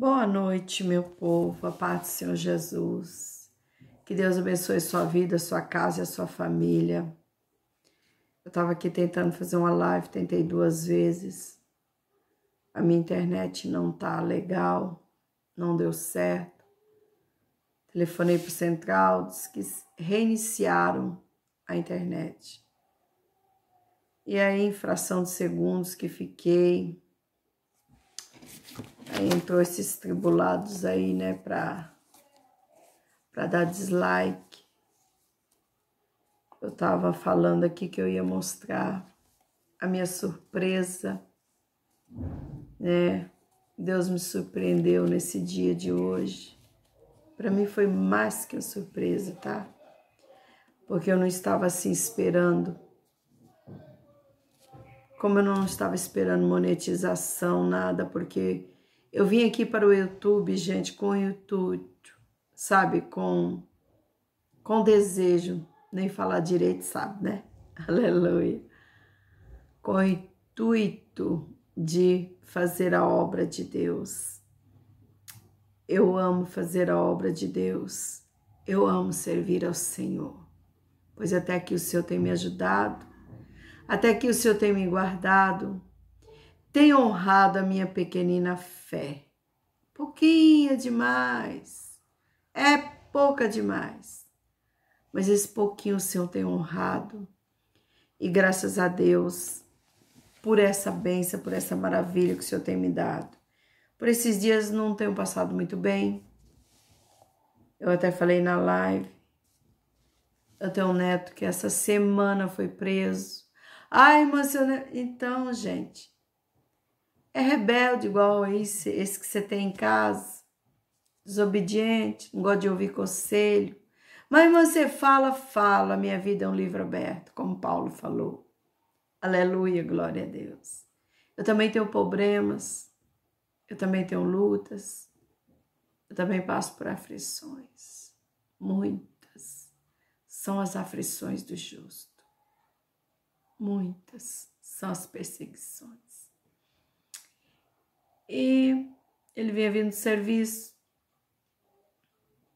Boa noite, meu povo, a paz do Senhor Jesus. Que Deus abençoe sua vida, sua casa e a sua família. Eu estava aqui tentando fazer uma live, tentei duas vezes. A minha internet não tá legal, não deu certo. Telefonei para o central, disse que reiniciaram a internet. E aí, em fração de segundos que fiquei, Aí entrou esses tribulados aí, né, pra, pra dar dislike. Eu tava falando aqui que eu ia mostrar a minha surpresa, né? Deus me surpreendeu nesse dia de hoje. Para mim foi mais que uma surpresa, tá? Porque eu não estava assim esperando como eu não estava esperando monetização, nada, porque eu vim aqui para o YouTube, gente, com o YouTube, sabe, com, com desejo, nem falar direito, sabe, né? Aleluia. Com o intuito de fazer a obra de Deus. Eu amo fazer a obra de Deus. Eu amo servir ao Senhor, pois até que o Senhor tem me ajudado até que o Senhor tem me guardado, tem honrado a minha pequenina fé. Pouquinha demais, é pouca demais, mas esse pouquinho o Senhor tem honrado. E graças a Deus por essa benção, por essa maravilha que o Senhor tem me dado. Por esses dias não tenho passado muito bem. Eu até falei na live. Eu tenho um neto que essa semana foi preso. Ah, emocionante. Então, gente, é rebelde igual esse, esse que você tem em casa, desobediente, não gosta de ouvir conselho. Mas você fala, fala, minha vida é um livro aberto, como Paulo falou. Aleluia, glória a Deus. Eu também tenho problemas, eu também tenho lutas, eu também passo por aflições, muitas. São as aflições do justo. Muitas são as perseguições. E ele vinha vindo do serviço,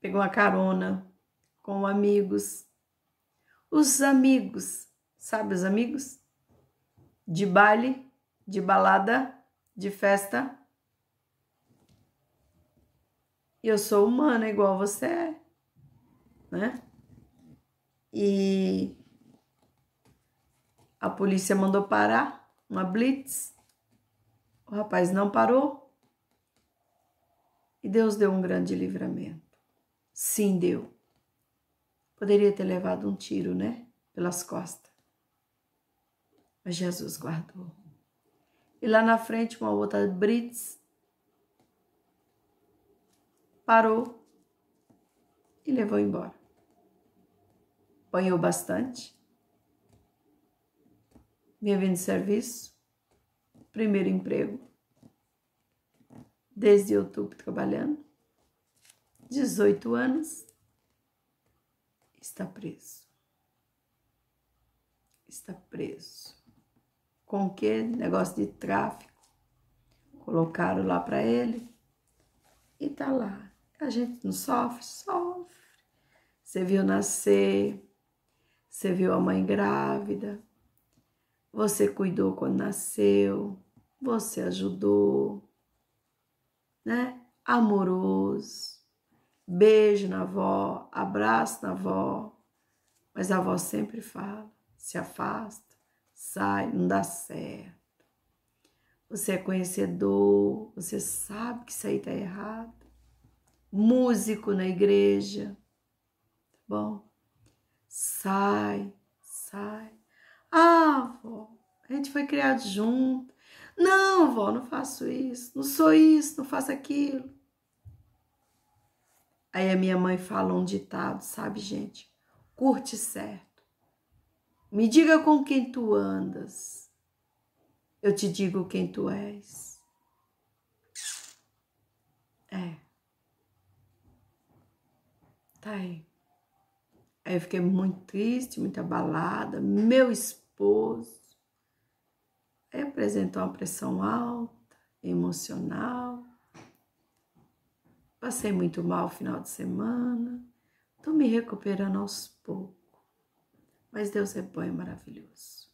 pegou uma carona com amigos. Os amigos, sabe os amigos? De baile, de balada, de festa. E eu sou humana igual você é, né? E a polícia mandou parar, uma blitz. O rapaz não parou. E Deus deu um grande livramento. Sim, deu. Poderia ter levado um tiro, né? Pelas costas. Mas Jesus guardou. E lá na frente, uma outra blitz parou e levou embora. Panhou bastante Viver de serviço, primeiro emprego, desde outubro trabalhando, 18 anos, está preso. Está preso. Com que negócio de tráfico? Colocaram lá para ele e tá lá. A gente não sofre? Sofre. Você viu nascer, você viu a mãe grávida. Você cuidou quando nasceu, você ajudou, né? Amoroso. Beijo na avó, abraço na avó. Mas a avó sempre fala: se afasta, sai, não dá certo. Você é conhecedor, você sabe que isso aí tá errado. Músico na igreja, tá bom? Sai, sai. Ah, vó, a gente foi criado junto. Não, vó, não faço isso, não sou isso, não faço aquilo. Aí a minha mãe fala um ditado, sabe, gente? Curte certo. Me diga com quem tu andas. Eu te digo quem tu és. É. Tá aí. Aí eu fiquei muito triste, muito abalada. Meu espírito Representou uma pressão alta, emocional, passei muito mal o final de semana, estou me recuperando aos poucos, mas Deus é bom e maravilhoso.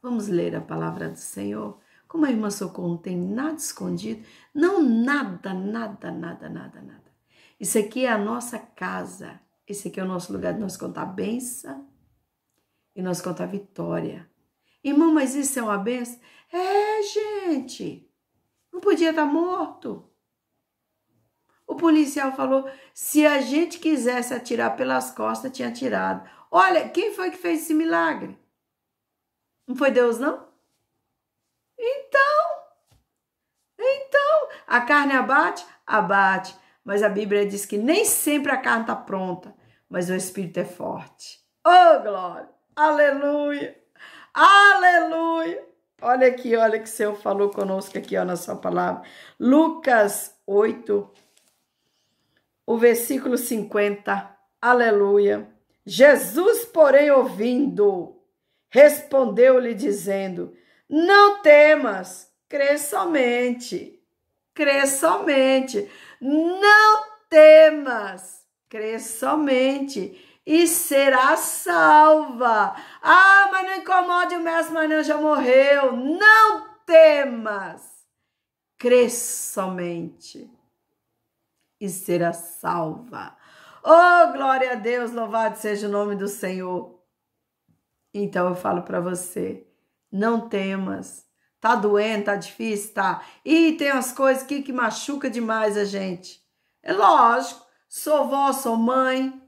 Vamos ler a palavra do Senhor. Como a irmã Socorro não tem nada escondido, não nada, nada, nada, nada, nada. Isso aqui é a nossa casa. Esse aqui é o nosso lugar de nós contar a benção e nós contar vitória. Irmão, mas isso é uma benção? É, gente. Não podia estar morto. O policial falou: se a gente quisesse atirar pelas costas, tinha atirado. Olha, quem foi que fez esse milagre? Não foi Deus, não? Então, então, a carne abate? Abate. Mas a Bíblia diz que nem sempre a carne está pronta, mas o Espírito é forte. Oh, glória! Aleluia! Aleluia! Olha aqui, olha que o Senhor falou conosco aqui, ó, na sua palavra. Lucas 8, o versículo 50. Aleluia! Jesus, porém, ouvindo, respondeu-lhe dizendo: Não temas, crê somente. Crê somente. Não temas, crê somente e será salva. Ah, mas não incomode o mestre, mas não já morreu. Não temas. Crê somente e será salva. Oh, glória a Deus, louvado seja o nome do Senhor. Então eu falo para você, não temas. Tá doendo, tá difícil, tá? E tem as coisas que que machuca demais a gente. É lógico, sou vó, sou mãe,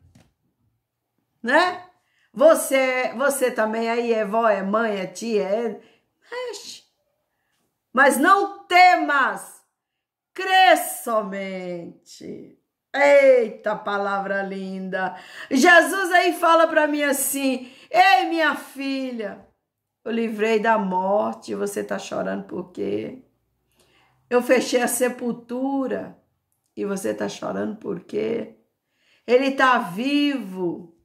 né? Você, você também aí é vó, é mãe, é tia, é... Mas não temas, crê somente. Eita palavra linda. Jesus aí fala para mim assim: "Ei, minha filha, eu livrei da morte, você tá chorando por quê? Eu fechei a sepultura e você tá chorando por quê? Ele tá vivo.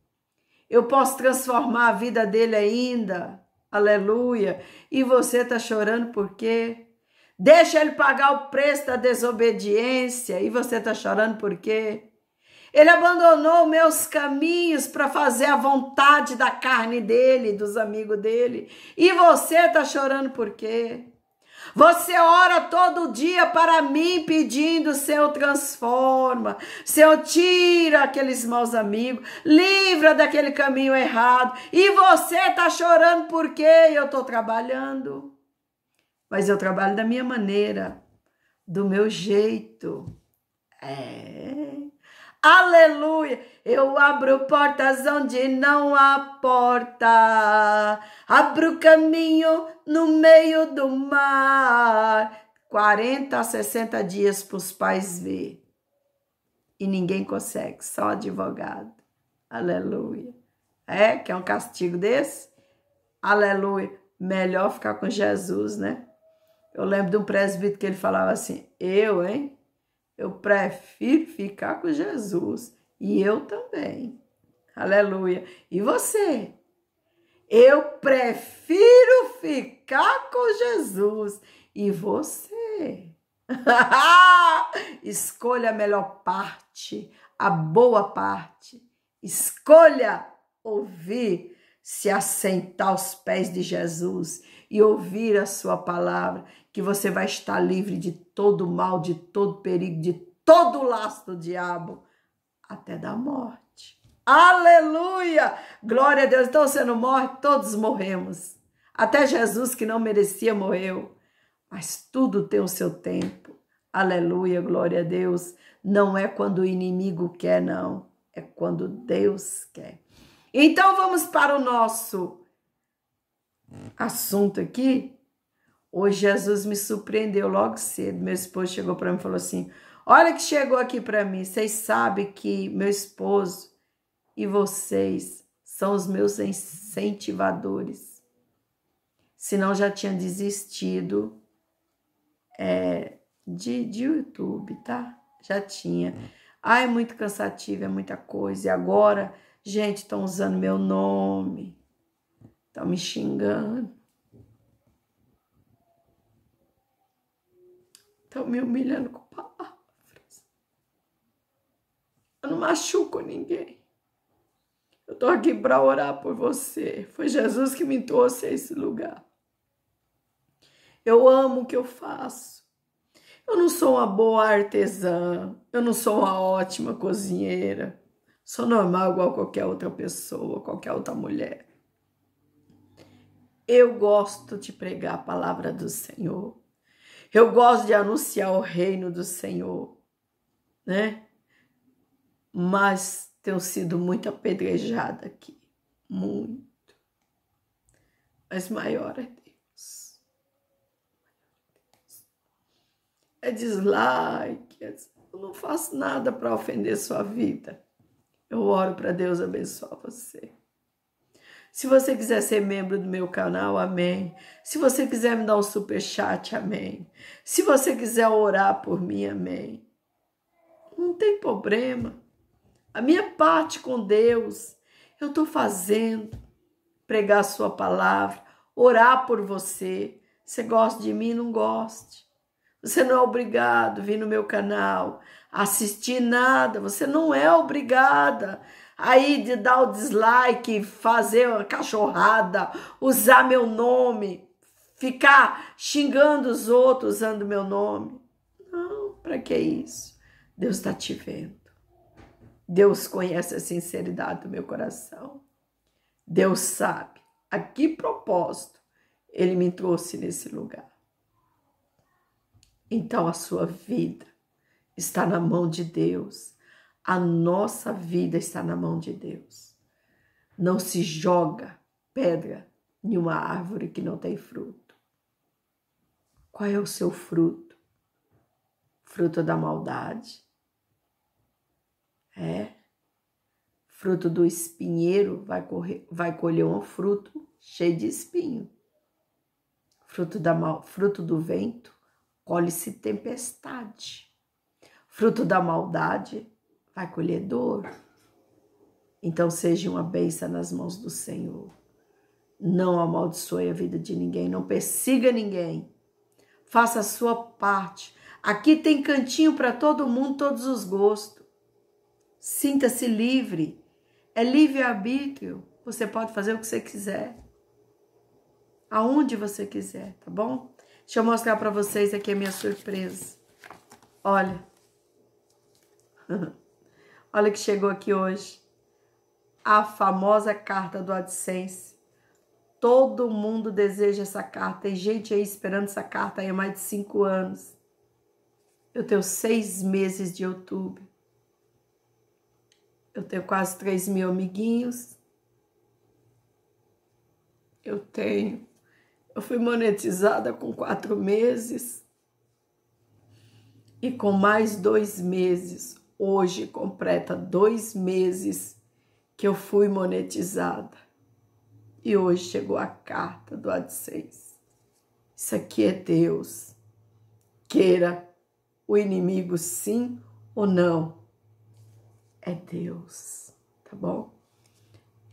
Eu posso transformar a vida dele ainda. Aleluia. E você está chorando por quê? Deixa ele pagar o preço da desobediência. E você está chorando por quê? Ele abandonou meus caminhos para fazer a vontade da carne dele, dos amigos dele. E você está chorando por quê? Você ora todo dia para mim pedindo, Senhor, transforma. Senhor, tira aqueles maus amigos, livra daquele caminho errado. E você está chorando porque eu estou trabalhando. Mas eu trabalho da minha maneira, do meu jeito. É. Aleluia! Eu abro portas onde não há porta, abro caminho no meio do mar. 40 a 60 dias para os pais ver. E ninguém consegue, só advogado. Aleluia. É? Que é um castigo desse? Aleluia. Melhor ficar com Jesus, né? Eu lembro de um presbítero que ele falava assim: Eu, hein? Eu prefiro ficar com Jesus e eu também. Aleluia. E você? Eu prefiro ficar com Jesus e você. Escolha a melhor parte, a boa parte. Escolha ouvir, se assentar aos pés de Jesus e ouvir a sua palavra que você vai estar livre de todo mal, de todo perigo, de todo laço do diabo, até da morte. Aleluia! Glória a Deus. Então você não morre, todos morremos. Até Jesus, que não merecia, morreu. Mas tudo tem o seu tempo. Aleluia, glória a Deus. Não é quando o inimigo quer, não. É quando Deus quer. Então vamos para o nosso assunto aqui, Hoje Jesus me surpreendeu logo cedo. Meu esposo chegou para mim e falou assim: Olha que chegou aqui para mim. Vocês sabem que meu esposo e vocês são os meus incentivadores. Senão já tinha desistido é, de, de YouTube, tá? Já tinha. Uhum. Ai, é muito cansativo, é muita coisa. E agora, gente, estão usando meu nome, estão me xingando. Estão me humilhando com palavras. Eu não machuco ninguém. Eu estou aqui para orar por você. Foi Jesus que me trouxe a esse lugar. Eu amo o que eu faço. Eu não sou uma boa artesã. Eu não sou uma ótima cozinheira. Sou normal igual qualquer outra pessoa, qualquer outra mulher. Eu gosto de pregar a palavra do Senhor. Eu gosto de anunciar o reino do Senhor, né? Mas tenho sido muito apedrejada aqui, muito. Mas maior é Deus. É dislike, é... eu não faço nada para ofender sua vida. Eu oro para Deus abençoar você. Se você quiser ser membro do meu canal, amém. Se você quiser me dar um super chat, amém. Se você quiser orar por mim, amém. Não tem problema. A minha parte com Deus, eu estou fazendo. Pregar a sua palavra, orar por você. Você gosta de mim? Não goste. Você não é obrigado a vir no meu canal, assistir nada, você não é obrigada aí de dar o dislike, fazer uma cachorrada, usar meu nome, ficar xingando os outros usando meu nome. Não, para que isso? Deus está te vendo. Deus conhece a sinceridade do meu coração. Deus sabe a que propósito ele me trouxe nesse lugar. Então a sua vida está na mão de Deus. A nossa vida está na mão de Deus. Não se joga pedra em uma árvore que não tem fruto. Qual é o seu fruto? Fruto da maldade? É. Fruto do espinheiro vai, correr, vai colher um fruto cheio de espinho. Fruto, da mal, fruto do vento colhe-se tempestade. Fruto da maldade vai colher dor. Então seja uma bênção nas mãos do Senhor. Não amaldiçoe a vida de ninguém, não persiga ninguém. Faça a sua parte. Aqui tem cantinho para todo mundo, todos os gostos. Sinta-se livre. É livre-arbítrio. Você pode fazer o que você quiser. Aonde você quiser, tá bom? Deixa eu mostrar para vocês aqui a minha surpresa. Olha. Olha que chegou aqui hoje. A famosa carta do AdSense. Todo mundo deseja essa carta. Tem gente aí esperando essa carta há mais de cinco anos. Eu tenho seis meses de YouTube. Eu tenho quase três mil amiguinhos. Eu tenho. Eu fui monetizada com quatro meses. E com mais dois meses, Hoje completa dois meses que eu fui monetizada. E hoje chegou a carta do AdSense. Isso aqui é Deus. Queira o inimigo sim ou não. É Deus, tá bom?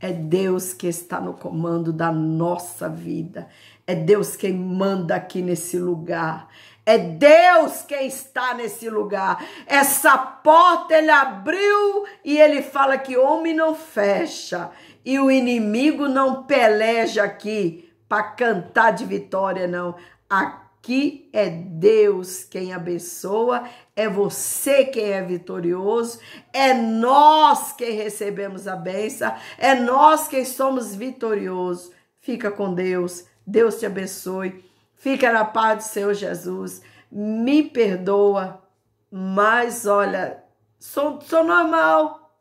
É Deus que está no comando da nossa vida. É Deus quem manda aqui nesse lugar. É Deus quem está nesse lugar. Essa porta ele abriu e ele fala que homem não fecha e o inimigo não peleja aqui para cantar de vitória, não. Aqui é Deus quem abençoa, é você quem é vitorioso, é nós quem recebemos a benção, é nós quem somos vitoriosos. Fica com Deus. Deus te abençoe. Fica na paz do Senhor Jesus. Me perdoa. Mas olha, sou, sou normal.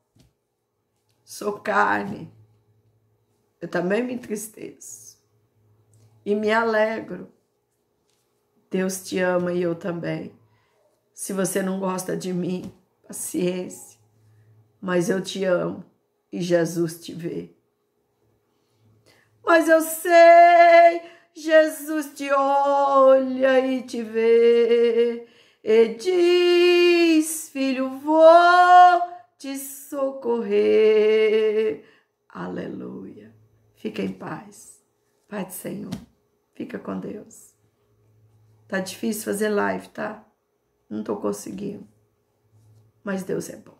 Sou carne. Eu também me entristeço. E me alegro. Deus te ama e eu também. Se você não gosta de mim, paciência. Mas eu te amo e Jesus te vê mas eu sei, Jesus te olha e te vê, e diz: Filho, vou te socorrer. Aleluia. Fica em paz. Pai do Senhor, fica com Deus. Tá difícil fazer live, tá? Não tô conseguindo. Mas Deus é bom.